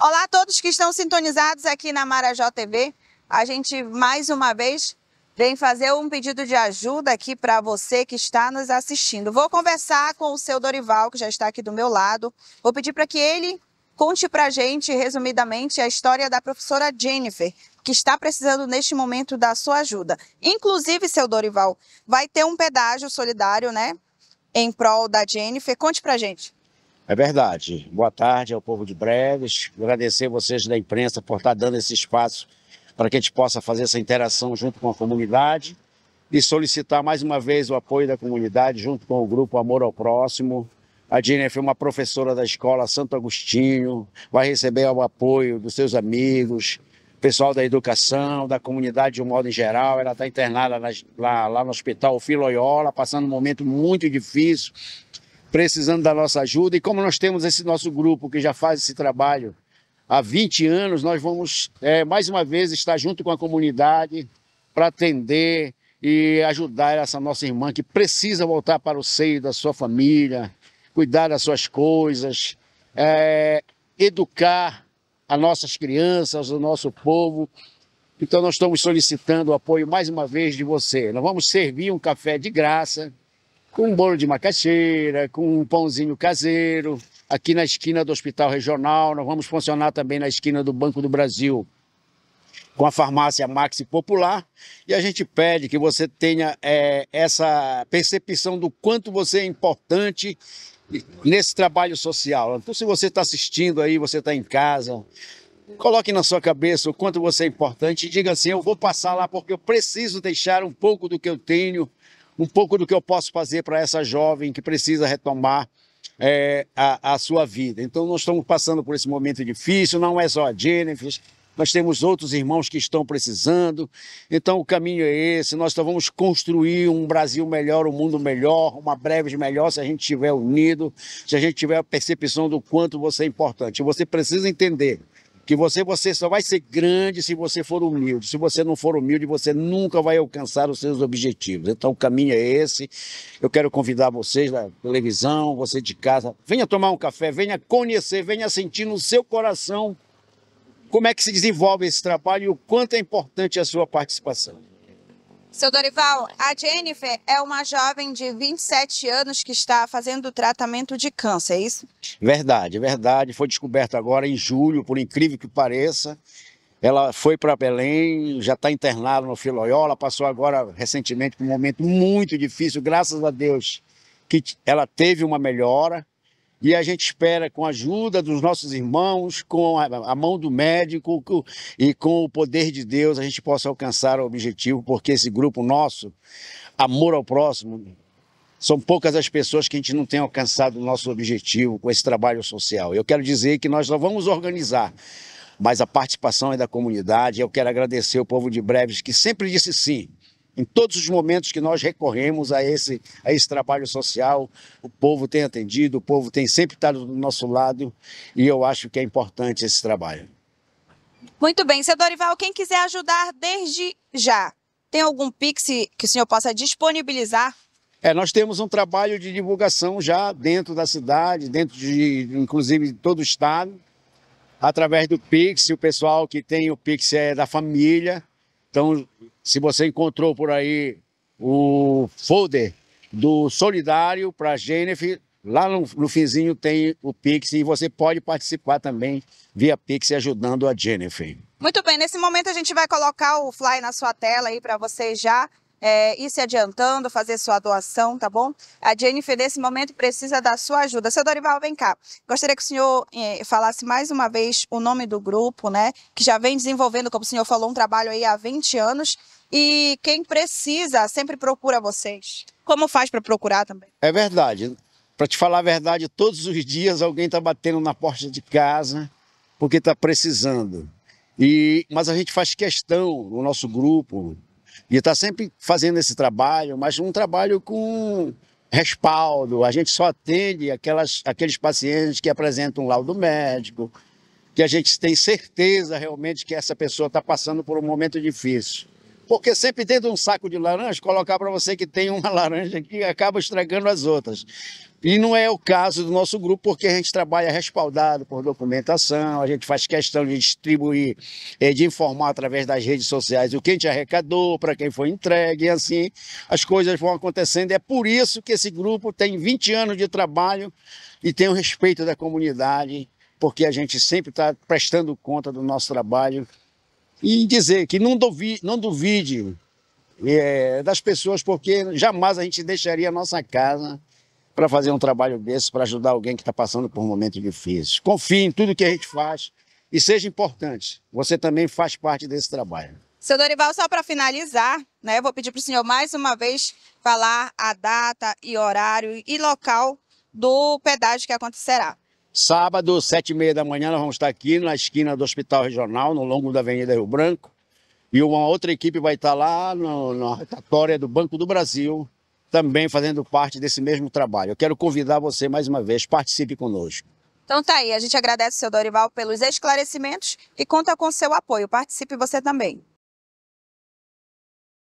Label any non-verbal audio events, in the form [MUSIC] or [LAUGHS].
Olá a todos que estão sintonizados aqui na Marajó TV. A gente mais uma vez vem fazer um pedido de ajuda aqui para você que está nos assistindo. Vou conversar com o seu Dorival, que já está aqui do meu lado. Vou pedir para que ele conte para a gente, resumidamente, a história da professora Jennifer, que está precisando neste momento da sua ajuda. Inclusive, seu Dorival, vai ter um pedágio solidário, né? Em prol da Jennifer. Conte para a gente. É verdade. Boa tarde ao povo de Breves. Agradecer vocês da imprensa por estar tá dando esse espaço para que a gente possa fazer essa interação junto com a comunidade e solicitar mais uma vez o apoio da comunidade junto com o grupo Amor ao Próximo. A Dina é uma professora da escola Santo Agostinho, vai receber o apoio dos seus amigos, pessoal da educação, da comunidade de um modo em geral. Ela está internada lá, lá no Hospital Filoiola, passando um momento muito difícil precisando da nossa ajuda. E como nós temos esse nosso grupo que já faz esse trabalho há 20 anos, nós vamos é, mais uma vez estar junto com a comunidade para atender e ajudar essa nossa irmã que precisa voltar para o seio da sua família, cuidar das suas coisas, é, educar as nossas crianças, o nosso povo. Então, nós estamos solicitando o apoio mais uma vez de você. Nós vamos servir um café de graça com um bolo de macaxeira, com um pãozinho caseiro. Aqui na esquina do Hospital Regional, nós vamos funcionar também na esquina do Banco do Brasil, com a farmácia Maxi Popular. E a gente pede que você tenha é, essa percepção do quanto você é importante nesse trabalho social. Então, se você está assistindo aí, você está em casa, Coloque na sua cabeça o quanto você é importante e diga assim: eu vou passar lá porque eu preciso deixar um pouco do que eu tenho um pouco do que eu posso fazer para essa jovem que precisa retomar é, a, a, sua vida. Então, nós estamos passando por esse momento difícil, não é só a Jennifer, nós temos outros irmãos que estão precisando. Então, o caminho é esse: nós vamos construir um Brasil melhor, um mundo melhor, uma breve melhor, se a gente estiver unido, se a gente tiver a percepção do quanto você é importante. Você precisa entender que você, você só vai ser grande se você for humilde. Se você não for humilde, você nunca vai alcançar os seus objetivos. Então o caminho é esse. Eu quero convidar vocês da televisão, você de casa, venha tomar um café, venha conhecer, venha sentir no seu coração como é que se desenvolve esse trabalho e o quanto é importante a sua participação. Seu Dorival, a Jennifer é uma jovem de 27 anos que está fazendo tratamento de câncer, é isso? Verdade, verdade. Foi descoberta agora em julho, por incrível que pareça. Ela foi para Belém, já está internada no Filoiola, passou agora recentemente por um momento muito difícil, graças a Deus que ela teve uma melhora, e a gente espera com a ajuda dos nossos irmãos, com a, mão do médico e com o poder de Deus a gente possa alcançar o objetivo, porque esse grupo nosso, amor ao próximo, são poucas as pessoas que a gente não tem alcançado o nosso objetivo com esse trabalho social. Eu quero dizer que nós só vamos organizar, mas a participação é da comunidade. Eu quero agradecer o povo de Breves que sempre disse sim em todos os momentos que nós recorremos a esse, a esse trabalho social, o povo tem atendido, o povo tem sempre estado do nosso lado e eu acho que é importante esse trabalho. Muito bem, seu Dorival, quem quiser ajudar desde já, tem algum Pix que o senhor possa disponibilizar? É, nós temos um trabalho de divulgação já dentro da cidade, dentro de, inclusive, de todo o estado, através do Pix, o pessoal que tem o Pix é da família, então se você encontrou por aí o folder do Solidário para Genef, lá no, no finzinho tem o Pix e você pode participar também via Pix ajudando a Jennifer. Muito bem, nesse momento a gente vai colocar o Fly na sua tela aí para você já é, ir se adiantando, fazer sua doação, tá bom? A Jennifer, nesse momento, precisa da sua ajuda. Seu Dorival, vem cá. Gostaria que o senhor eh, falasse mais uma vez o nome do grupo, né? Que já vem desenvolvendo, como o senhor falou, um trabalho aí há 20 anos. E quem precisa sempre procura vocês. Como faz para procurar também? É verdade. Para te falar a verdade, todos os dias alguém está batendo na porta de casa porque está precisando. E, mas a gente faz questão o nosso grupo, e está sempre fazendo esse trabalho, mas um trabalho com respaldo. A gente só atende aquelas, aqueles pacientes que apresentam um laudo médico, que a gente tem certeza realmente que essa pessoa está passando por um momento difícil. Porque sempre dentro de um saco de laranja, colocar para você que tem uma [LAUGHS] laranja que acaba estragando as outras. E não é o caso do nosso grupo, porque a gente trabalha respaldado por documentação, a gente faz questão de distribuir, eh, de informar através das redes sociais o que a gente arrecadou, para quem foi entregue, e assim as coisas vão acontecendo. É por isso que esse grupo tem 20 anos de trabalho e tem o respeito da comunidade, porque a gente sempre está prestando conta do nosso trabalho. E dizer que não duvide, não duvide é, das pessoas, porque jamais a gente deixaria a nossa casa para fazer um trabalho desse, para ajudar alguém que está passando por um momento difícil. Confie em tudo que a gente faz e seja importante. Você também faz parte desse trabalho. Seu Dorival, só para finalizar, né, vou pedir para o senhor mais uma vez falar a data e horário e local do pedágio que acontecerá. Sábado, sete e meia da manhã, nós vamos estar aqui na esquina do Hospital Regional, no longo da Avenida Rio Branco. E uma outra equipe vai estar lá no, na rotatória do Banco do Brasil, também fazendo parte desse mesmo trabalho. Eu quero convidar você mais uma vez, participe conosco. Então tá aí, a gente agradece o seu Dorival pelos esclarecimentos e conta com seu apoio. Participe você também.